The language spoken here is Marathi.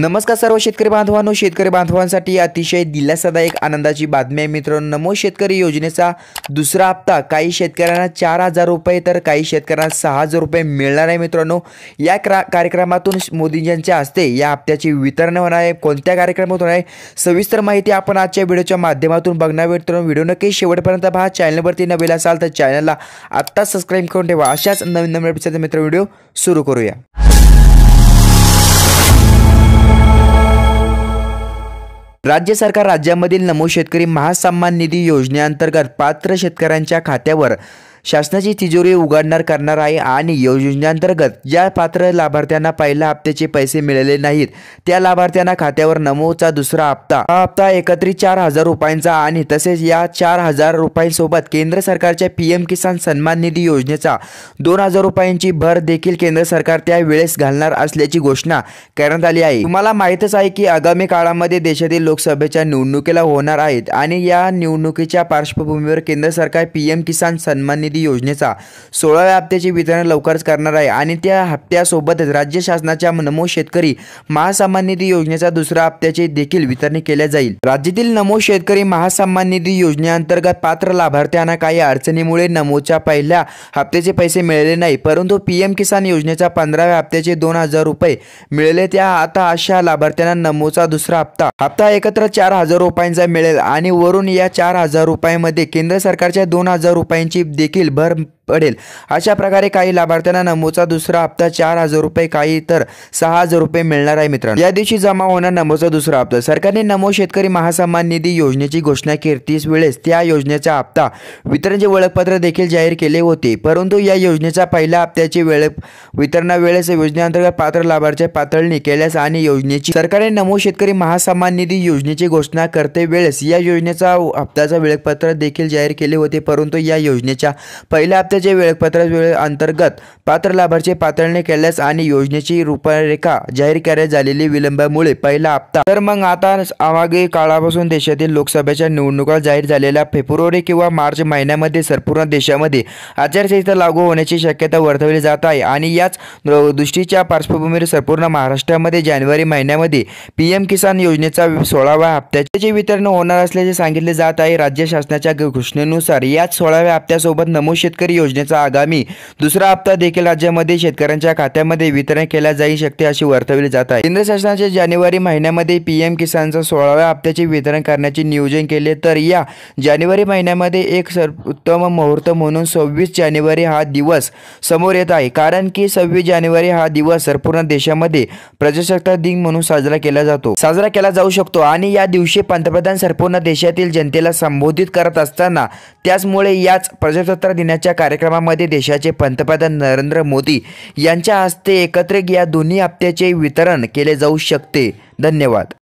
नमस्कार सर्व शेतकरी बांधवांनो शेतकरी बांधवांसाठी अतिशय दिलासादायक आनंदाची बातमी आहे मित्रांनो नमो शेतकरी योजनेचा दुसरा हप्ता काही शेतकऱ्यांना चार हजार रुपये तर काही शेतकऱ्यांना सहा हजार रुपये मिळणार आहे मित्रांनो या क्रा कार्यक्रमातून मोदीजींच्या हस्ते या हप्त्याचे वितरण होणार आहे कोणत्या कार्यक्रमात होणार आहे सविस्तर माहिती आपण आजच्या व्हिडिओच्या माध्यमातून बघणार मित्रांनो व्हिडिओ नक्की शेवटपर्यंत पहा चॅनलवरती नवीन असाल तर चॅनलला आत्ताच सबस्क्राईब करून ठेवा अशाच नवीन नवीन मित्र व्हिडिओ सुरू करूया राज्य सरकार राज्यामधील नमो शेतकरी महासन्मान निधी योजनेअंतर्गत पात्र शेतकऱ्यांच्या खात्यावर शासनाची तिजोरी उघडणार करणार आहे आणि योजनेअंतर्गत ज्या पात्र लाभार्थ्यांना पहिल्या हप्त्याचे पैसे मिळाले नाहीत त्या लाभार्थ्यांना खात्यावर नमोचा दुसरा हप्ता हा हप्ता एकत्रित चार हजार रुपयांचा आणि तसेच या चार हजार रुपयांसोबत केंद्र सरकारच्या पी एम किसान सन्मान निधी योजनेचा दोन हजार रुपयांची भर देखील केंद्र सरकार त्या वेळेस घालणार असल्याची घोषणा करण्यात आली आहे तुम्हाला माहितच आहे की आगामी काळामध्ये देशातील लोकसभेच्या निवडणुकीला होणार आहेत आणि या निवडणुकीच्या पार्श्वभूमीवर केंद्र सरकार एम किसान सन्मान निधी योजनेचा सोळाव्या हप्त्याचे वितरण लवकरच करणार आहे आणि त्या हप्त्यासोबतच राज्य शासनाच्या नमो शेतकरी महासन्मान निधी योजनेचा दुसरा हप्त्याचे देखील वितरण केले जाईल राज्यातील नमो शेतकरी महासन्मान निधी योजनेअंतर्गत पात्र लाभार्थ्यांना काही अडचणीमुळे नमोच्या पहिल्या हप्त्याचे पैसे मिळाले नाही परंतु पीएम किसान योजनेच्या पंधराव्या हप्त्याचे दोन हजार रुपये मिळाले त्या आता अशा लाभार्थ्यांना नमोचा दुसरा हप्ता हप्ता एकत्र चार हजार रुपयांचा मिळेल आणि वरून या चार हजार रुपयांमध्ये केंद्र सरकारच्या दोन हजार रुपयांची देखील Артель бар पडेल अशा प्रकारे काही लाभार्थ्यांना नमोचा दुसरा हप्ता चार हजार रुपये काही तर सहा हजार रुपये मिळणार आहे मित्रांनो या दिवशी जमा होणार नमोचा दुसरा हप्ता सरकारने नमो शेतकरी महासन्मान निधी योजनेची घोषणा केली वेळेस त्या योजनेचा हप्ता वितरणचे ओळखपत्र देखील जाहीर केले होते परंतु या योजनेचा पहिल्या हप्त्याची वेळ वेळेस योजनेअंतर्गत पात्र लाभार्थी पातळणी केल्यास आणि योजनेची सरकारने नमो शेतकरी महासन्मान निधी योजनेची घोषणा करते वेळेस या योजनेचा हप्त्याचा वेळपत्र देखील जाहीर केले होते परंतु या योजनेच्या पहिल्या हप्त्या वेळपत्र वेळे वेळ अंतर्गत पात्र लाभार्थी पातळणे केल्यास आणि योजनेची रूपरेखा जाहीर करण्यात झालेली विलंबामुळे पहिला हप्ता तर मग आता मागे काळापासून देशातील लोकसभेच्या निवडणुका जाहीर झालेल्या फेब्रुवारी किंवा मार्च महिन्यामध्ये संपूर्ण देशामध्ये आचारसंहिता लागू होण्याची शक्यता वर्तवली जात आहे आणि याच दृष्टीच्या पार्श्वभूमीवर संपूर्ण महाराष्ट्रामध्ये जानेवारी महिन्यामध्ये पी किसान योजनेचा सोळाव्या हप्त्याचे वितरण होणार असल्याचे सांगितले जात आहे राज्य शासनाच्या घोषणेनुसार याच सोळाव्या हप्त्यासोबत नमो शेतकरी योजनेचा आगामी दुसरा हप्ता देखील राज्यामध्ये शेतकऱ्यांच्या खात्यामध्ये वितरण केला जाऊ शकते अशी वर्तवली जात आहे केंद्र शासनाचे जानेवारी महिन्यामध्ये पीएम किसानचा सोळाव्या हप्त्याचे वितरण करण्याचे नियोजन केले तर या जानेवारी महिन्यामध्ये एक सर्वोत्तम मुहूर्त म्हणून सव्वीस जानेवारी हा दिवस समोर येत आहे कारण की सव्वीस जानेवारी हा दिवस संपूर्ण देशामध्ये प्रजासत्ताक दिन म्हणून साजरा केला जातो साजरा केला जाऊ शकतो आणि या दिवशी पंतप्रधान संपूर्ण देशातील जनतेला संबोधित करत असताना त्याचमुळे याच प्रजासत्ताक दिनाच्या कार्य कार्यक्रमामध्ये देशाचे पंतप्रधान नरेंद्र मोदी यांच्या हस्ते एकत्रित या दोन्ही हप्त्याचे वितरण केले जाऊ शकते धन्यवाद